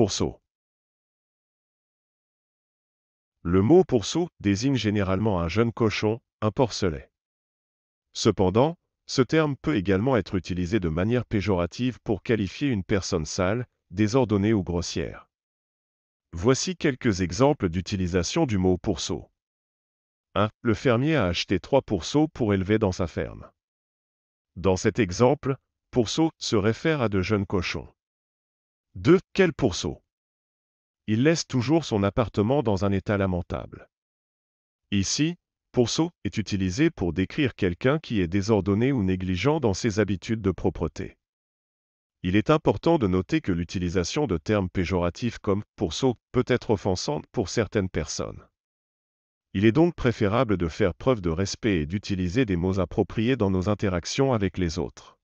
pourceau. Le mot pourceau désigne généralement un jeune cochon, un porcelet. Cependant, ce terme peut également être utilisé de manière péjorative pour qualifier une personne sale, désordonnée ou grossière. Voici quelques exemples d'utilisation du mot pourceau. 1. Le fermier a acheté trois pourceaux pour élever dans sa ferme. Dans cet exemple, pourceau se réfère à de jeunes cochons. 2. Quel pourceau Il laisse toujours son appartement dans un état lamentable. Ici, pourceau est utilisé pour décrire quelqu'un qui est désordonné ou négligent dans ses habitudes de propreté. Il est important de noter que l'utilisation de termes péjoratifs comme pourceau peut être offensante pour certaines personnes. Il est donc préférable de faire preuve de respect et d'utiliser des mots appropriés dans nos interactions avec les autres.